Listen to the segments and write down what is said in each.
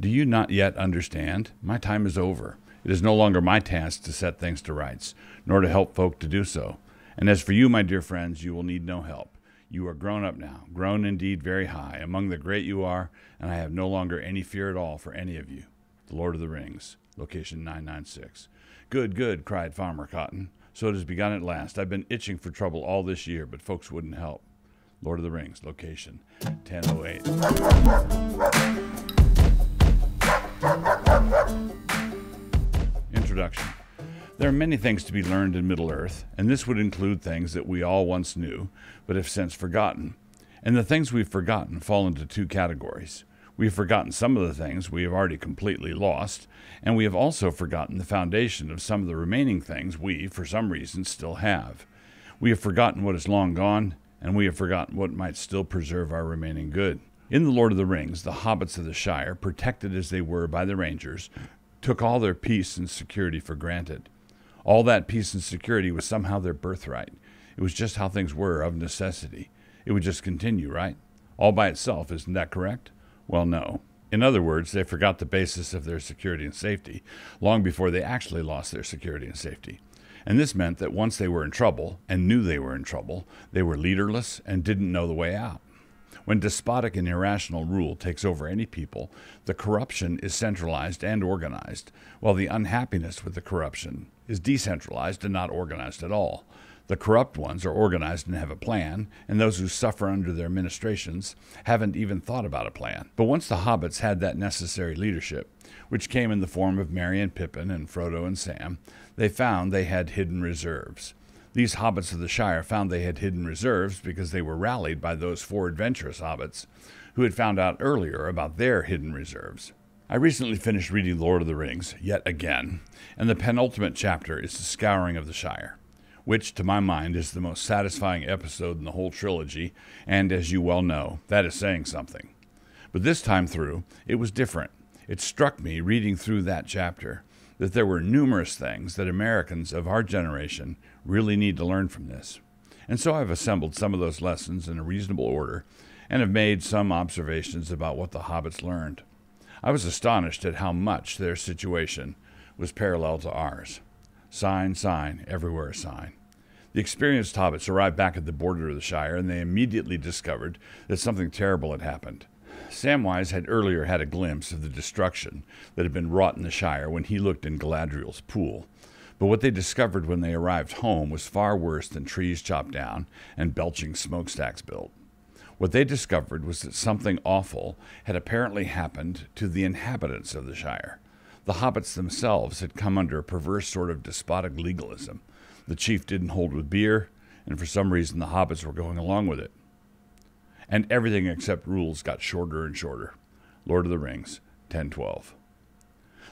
Do you not yet understand? My time is over. It is no longer my task to set things to rights, nor to help folk to do so. And as for you, my dear friends, you will need no help. You are grown up now, grown indeed very high. Among the great you are, and I have no longer any fear at all for any of you. The Lord of the Rings, location 996. Good, good, cried Farmer Cotton. So it has begun at last. I've been itching for trouble all this year, but folks wouldn't help. Lord of the Rings, location 1008. There are many things to be learned in Middle Earth, and this would include things that we all once knew, but have since forgotten. And the things we've forgotten fall into two categories. We've forgotten some of the things we have already completely lost, and we have also forgotten the foundation of some of the remaining things we, for some reason, still have. We have forgotten what is long gone, and we have forgotten what might still preserve our remaining good. In The Lord of the Rings, the hobbits of the Shire, protected as they were by the Rangers, took all their peace and security for granted. All that peace and security was somehow their birthright. It was just how things were of necessity. It would just continue, right? All by itself, isn't that correct? Well, no. In other words, they forgot the basis of their security and safety long before they actually lost their security and safety. And this meant that once they were in trouble and knew they were in trouble, they were leaderless and didn't know the way out. When despotic and irrational rule takes over any people, the corruption is centralized and organized, while the unhappiness with the corruption is decentralized and not organized at all. The corrupt ones are organized and have a plan, and those who suffer under their administrations haven't even thought about a plan. But once the hobbits had that necessary leadership, which came in the form of Merry and Pippin and Frodo and Sam, they found they had hidden reserves. These hobbits of the Shire found they had hidden reserves because they were rallied by those four adventurous hobbits who had found out earlier about their hidden reserves. I recently finished reading Lord of the Rings, yet again, and the penultimate chapter is The Scouring of the Shire, which, to my mind, is the most satisfying episode in the whole trilogy, and as you well know, that is saying something. But this time through, it was different. It struck me, reading through that chapter, that there were numerous things that Americans of our generation really need to learn from this. And so I've assembled some of those lessons in a reasonable order and have made some observations about what the hobbits learned. I was astonished at how much their situation was parallel to ours. Sign, sign, everywhere a sign. The experienced hobbits arrived back at the border of the Shire, and they immediately discovered that something terrible had happened. Samwise had earlier had a glimpse of the destruction that had been wrought in the Shire when he looked in Galadriel's pool. But what they discovered when they arrived home was far worse than trees chopped down and belching smokestacks built. What they discovered was that something awful had apparently happened to the inhabitants of the Shire. The hobbits themselves had come under a perverse sort of despotic legalism. The chief didn't hold with beer, and for some reason the hobbits were going along with it. And everything except rules got shorter and shorter. Lord of the Rings, 1012.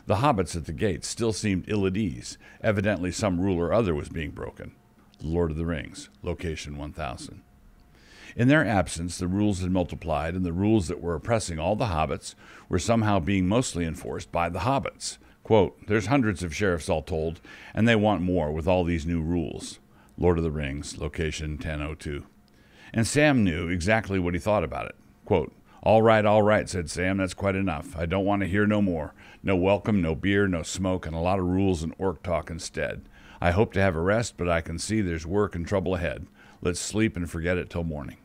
The hobbits at the gates still seemed ill at ease. Evidently, some rule or other was being broken. Lord of the Rings, location 1000. In their absence, the rules had multiplied, and the rules that were oppressing all the hobbits were somehow being mostly enforced by the hobbits. Quote, There's hundreds of sheriffs all told, and they want more with all these new rules. Lord of the Rings, location 1002. And Sam knew exactly what he thought about it. Quote, all right, all right, said Sam, that's quite enough. I don't want to hear no more. No welcome, no beer, no smoke, and a lot of rules and orc talk instead. I hope to have a rest, but I can see there's work and trouble ahead. Let's sleep and forget it till morning.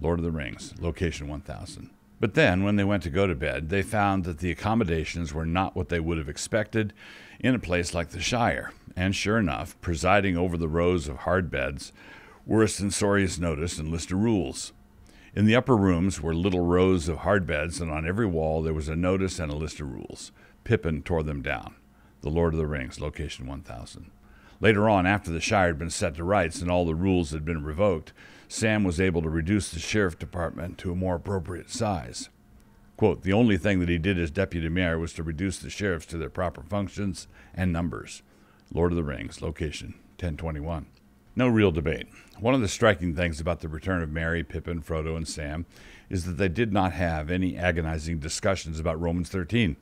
Lord of the Rings, location 1000. But then, when they went to go to bed, they found that the accommodations were not what they would have expected in a place like the Shire. And sure enough, presiding over the rows of hard beds were a censorious notice and list of rules. In the upper rooms were little rows of hard beds, and on every wall there was a notice and a list of rules. Pippin tore them down. The Lord of the Rings, location 1000. Later on, after the Shire had been set to rights and all the rules had been revoked, Sam was able to reduce the sheriff department to a more appropriate size. Quote, the only thing that he did as deputy mayor was to reduce the sheriffs to their proper functions and numbers. Lord of the Rings, location 1021. No real debate. One of the striking things about the return of Mary, Pippin, Frodo, and Sam is that they did not have any agonizing discussions about Romans 13.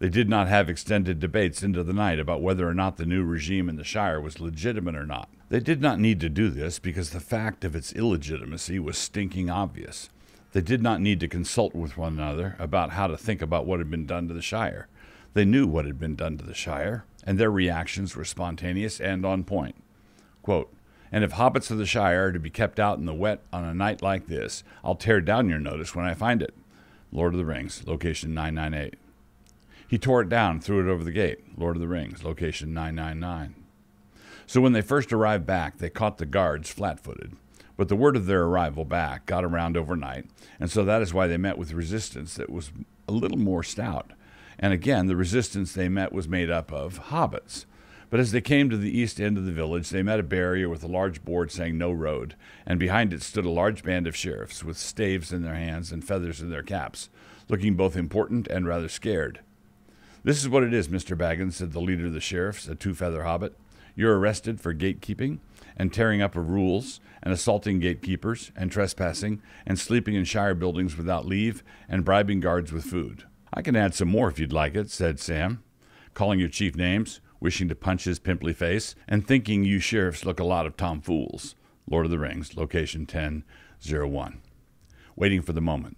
They did not have extended debates into the night about whether or not the new regime in the Shire was legitimate or not. They did not need to do this because the fact of its illegitimacy was stinking obvious. They did not need to consult with one another about how to think about what had been done to the Shire. They knew what had been done to the Shire, and their reactions were spontaneous and on point. Quote, and if hobbits of the Shire are to be kept out in the wet on a night like this, I'll tear down your notice when I find it. Lord of the Rings, location 998. He tore it down, threw it over the gate. Lord of the Rings, location 999. So when they first arrived back, they caught the guards flat footed. But the word of their arrival back got around overnight, and so that is why they met with resistance that was a little more stout. And again, the resistance they met was made up of hobbits. But as they came to the east end of the village, they met a barrier with a large board saying no road, and behind it stood a large band of sheriffs with staves in their hands and feathers in their caps, looking both important and rather scared. This is what it is, Mr. Baggins, said the leader of the sheriffs, a two feather hobbit. You're arrested for gatekeeping and tearing up of rules and assaulting gatekeepers and trespassing and sleeping in shire buildings without leave and bribing guards with food. I can add some more if you'd like it, said Sam, calling your chief names, wishing to punch his pimply face, and thinking you sheriffs look a lot of tomfools. Lord of the Rings, location 1001. Waiting for the moment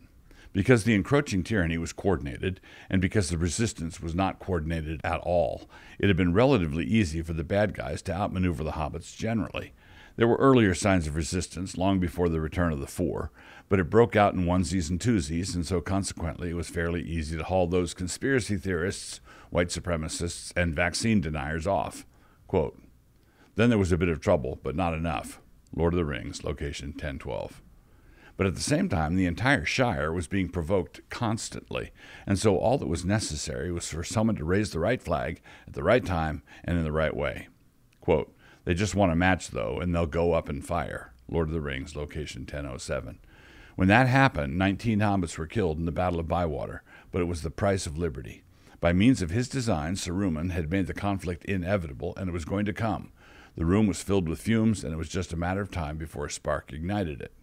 because the encroaching tyranny was coordinated and because the resistance was not coordinated at all. It had been relatively easy for the bad guys to outmaneuver the hobbits generally. There were earlier signs of resistance long before the return of the Four, but it broke out in onesies and twosies, and so consequently it was fairly easy to haul those conspiracy theorists, white supremacists, and vaccine deniers off. Quote, then there was a bit of trouble, but not enough. Lord of the Rings, location 1012. But at the same time, the entire Shire was being provoked constantly, and so all that was necessary was for someone to raise the right flag at the right time and in the right way. Quote, they just want a match, though, and they'll go up and fire. Lord of the Rings, location 1007. When that happened, 19 hobbits were killed in the Battle of Bywater, but it was the price of liberty. By means of his design, Saruman had made the conflict inevitable, and it was going to come. The room was filled with fumes, and it was just a matter of time before a spark ignited it.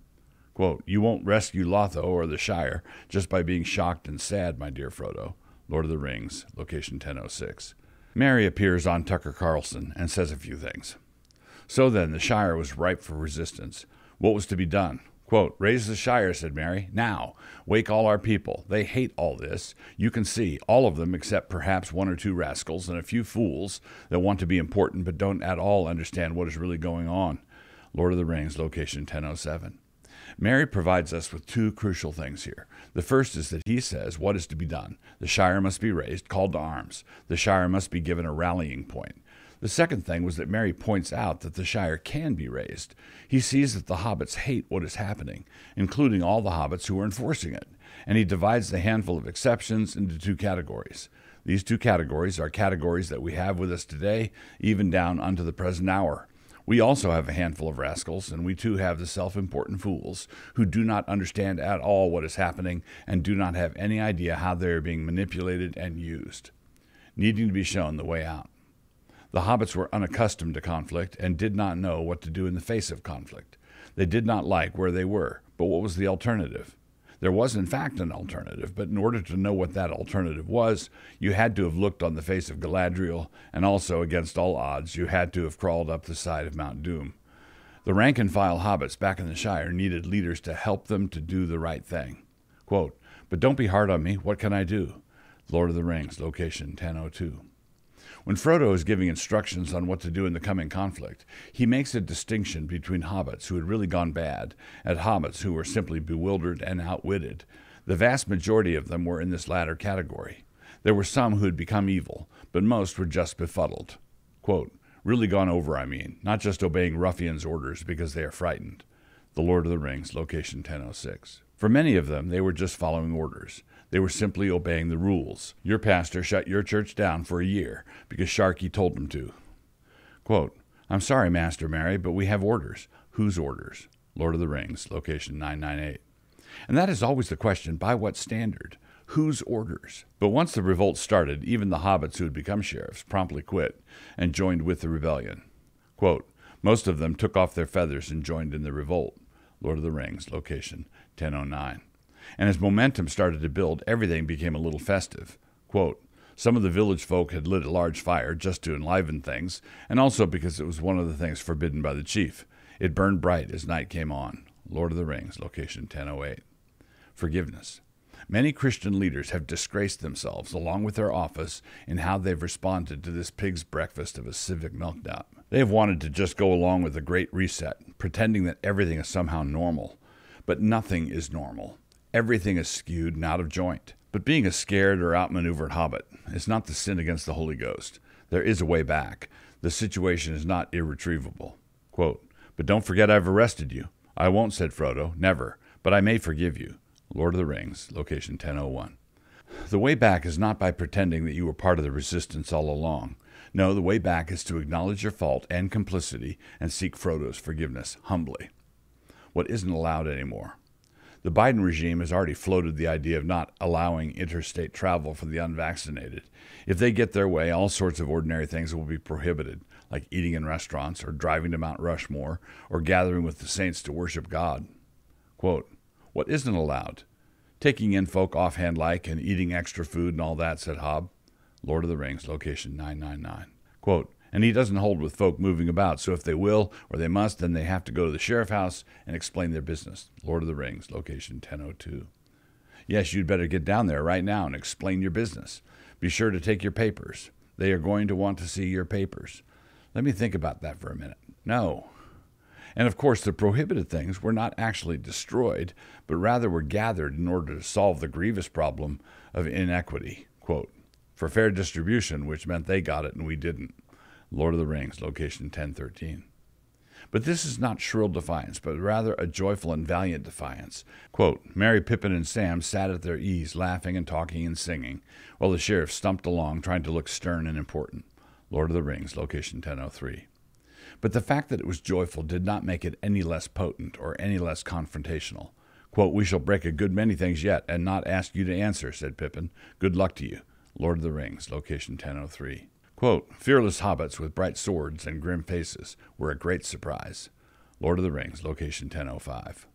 Quote, You won't rescue Lotho or the Shire just by being shocked and sad, my dear Frodo. Lord of the Rings, location 1006. Mary appears on Tucker Carlson and says a few things. So then, the Shire was ripe for resistance. What was to be done? Quote, Raise the Shire, said Mary, now. Wake all our people. They hate all this. You can see, all of them except perhaps one or two rascals and a few fools that want to be important but don't at all understand what is really going on. Lord of the Rings, location 1007. Mary provides us with two crucial things here. The first is that he says what is to be done. The Shire must be raised, called to arms. The Shire must be given a rallying point. The second thing was that Mary points out that the Shire can be raised. He sees that the hobbits hate what is happening, including all the hobbits who are enforcing it, and he divides the handful of exceptions into two categories. These two categories are categories that we have with us today, even down unto the present hour. We also have a handful of rascals, and we too have the self important fools who do not understand at all what is happening and do not have any idea how they are being manipulated and used, needing to be shown the way out. The hobbits were unaccustomed to conflict and did not know what to do in the face of conflict. They did not like where they were, but what was the alternative? There was, in fact, an alternative, but in order to know what that alternative was, you had to have looked on the face of Galadriel, and also, against all odds, you had to have crawled up the side of Mount Doom. The rank and file hobbits back in the Shire needed leaders to help them to do the right thing. Quote, but don't be hard on me. What can I do? Lord of the Rings, location 1002. When Frodo is giving instructions on what to do in the coming conflict, he makes a distinction between hobbits who had really gone bad and hobbits who were simply bewildered and outwitted. The vast majority of them were in this latter category. There were some who had become evil, but most were just befuddled. Quote, really gone over, I mean, not just obeying ruffians' orders because they are frightened. The Lord of the Rings, location 1006. For many of them, they were just following orders. They were simply obeying the rules. Your pastor shut your church down for a year because Sharkey told him to. Quote, I'm sorry, Master Mary, but we have orders. Whose orders? Lord of the Rings, location 998. And that is always the question by what standard? Whose orders? But once the revolt started, even the hobbits who had become sheriffs promptly quit and joined with the rebellion. Quote, Most of them took off their feathers and joined in the revolt. Lord of the Rings, location 1009. And as momentum started to build, everything became a little festive. Quote, some of the village folk had lit a large fire just to enliven things, and also because it was one of the things forbidden by the chief. It burned bright as night came on. Lord of the Rings, location 1008. Forgiveness. Many Christian leaders have disgraced themselves, along with their office, in how they've responded to this pig's breakfast of a civic meltdown. They have wanted to just go along with the Great Reset, pretending that everything is somehow normal, but nothing is normal. Everything is skewed and out of joint. But being a scared or outmaneuvered hobbit is not the sin against the Holy Ghost. There is a way back. The situation is not irretrievable. Quote, But don't forget I've arrested you. I won't, said Frodo, never, but I may forgive you. Lord of the Rings, location 1001. The way back is not by pretending that you were part of the resistance all along. No, the way back is to acknowledge your fault and complicity and seek Frodo's forgiveness humbly what isn't allowed anymore. The Biden regime has already floated the idea of not allowing interstate travel for the unvaccinated. If they get their way, all sorts of ordinary things will be prohibited, like eating in restaurants or driving to Mount Rushmore or gathering with the saints to worship God. Quote, what isn't allowed? Taking in folk offhand like and eating extra food and all that, said Hobb. Lord of the Rings, location 999. Quote, and he doesn't hold with folk moving about, so if they will or they must, then they have to go to the sheriff house and explain their business. Lord of the Rings, location 1002. Yes, you'd better get down there right now and explain your business. Be sure to take your papers. They are going to want to see your papers. Let me think about that for a minute. No. And of course, the prohibited things were not actually destroyed, but rather were gathered in order to solve the grievous problem of inequity, quote, for fair distribution, which meant they got it and we didn't. Lord of the Rings, location 1013. But this is not shrill defiance, but rather a joyful and valiant defiance. Quote, Mary, Pippin, and Sam sat at their ease, laughing and talking and singing, while the sheriff stumped along, trying to look stern and important. Lord of the Rings, location 1003. But the fact that it was joyful did not make it any less potent or any less confrontational. Quote, We shall break a good many things yet, and not ask you to answer, said Pippin. Good luck to you. Lord of the Rings, location 1003. Quote, Fearless hobbits with bright swords and grim faces were a great surprise. Lord of the Rings, location 1005.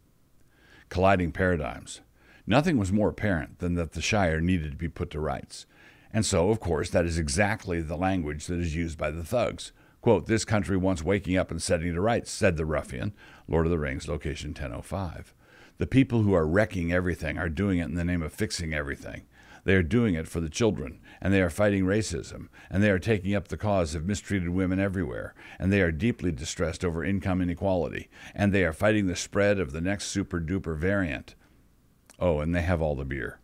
Colliding paradigms. Nothing was more apparent than that the Shire needed to be put to rights. And so, of course, that is exactly the language that is used by the thugs. Quote, This country wants waking up and setting to rights, said the ruffian, Lord of the Rings, location 1005. The people who are wrecking everything are doing it in the name of fixing everything. They are doing it for the children, and they are fighting racism, and they are taking up the cause of mistreated women everywhere, and they are deeply distressed over income inequality, and they are fighting the spread of the next super duper variant. Oh, and they have all the beer.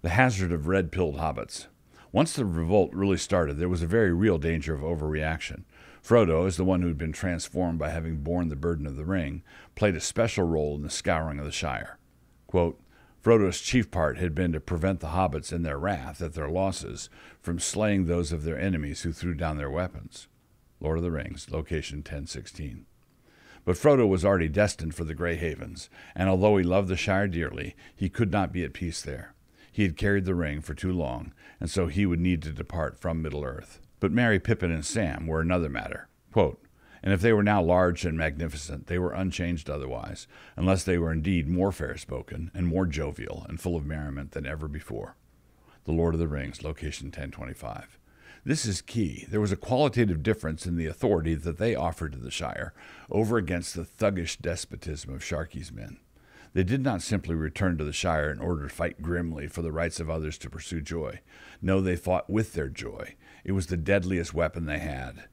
The hazard of red pilled hobbits. Once the revolt really started, there was a very real danger of overreaction. Frodo, as the one who had been transformed by having borne the burden of the ring, played a special role in the scouring of the Shire. Quote, Frodo's chief part had been to prevent the hobbits in their wrath at their losses from slaying those of their enemies who threw down their weapons. Lord of the Rings, location 1016. But Frodo was already destined for the Grey Havens, and although he loved the Shire dearly, he could not be at peace there. He had carried the ring for too long, and so he would need to depart from Middle-earth. But Mary, Pippin, and Sam were another matter. Quote, and if they were now large and magnificent, they were unchanged otherwise, unless they were indeed more fair spoken and more jovial and full of merriment than ever before. The Lord of the Rings, location 1025. This is key. There was a qualitative difference in the authority that they offered to the Shire over against the thuggish despotism of Sharkey's men. They did not simply return to the Shire in order to fight grimly for the rights of others to pursue joy. No, they fought with their joy. It was the deadliest weapon they had.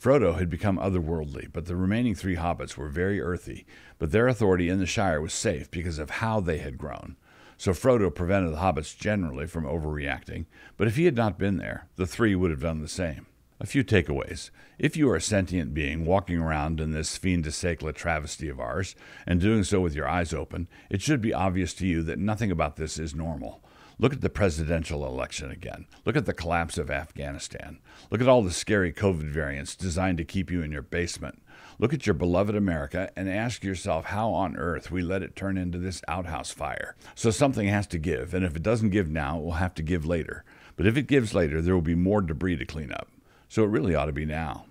Frodo had become otherworldly, but the remaining three hobbits were very earthy, but their authority in the Shire was safe because of how they had grown. So Frodo prevented the hobbits generally from overreacting, but if he had not been there, the three would have done the same. A few takeaways. If you are a sentient being walking around in this fiendisacla travesty of ours, and doing so with your eyes open, it should be obvious to you that nothing about this is normal. Look at the presidential election again. Look at the collapse of Afghanistan. Look at all the scary COVID variants designed to keep you in your basement. Look at your beloved America and ask yourself how on earth we let it turn into this outhouse fire. So something has to give, and if it doesn't give now, it will have to give later. But if it gives later, there will be more debris to clean up. So it really ought to be now.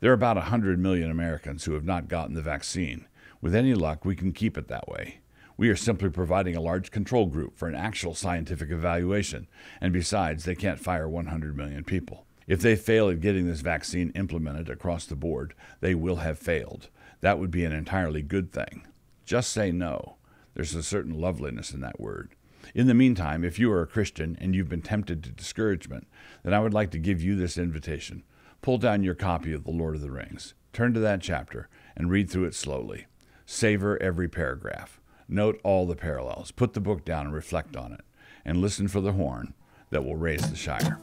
There are about 100 million Americans who have not gotten the vaccine. With any luck, we can keep it that way. We are simply providing a large control group for an actual scientific evaluation, and besides, they can't fire 100 million people. If they fail at getting this vaccine implemented across the board, they will have failed. That would be an entirely good thing. Just say no. There's a certain loveliness in that word. In the meantime, if you are a Christian and you've been tempted to discouragement, then I would like to give you this invitation. Pull down your copy of The Lord of the Rings, turn to that chapter, and read through it slowly. Savor every paragraph. Note all the parallels. Put the book down and reflect on it, and listen for the horn that will raise the shire.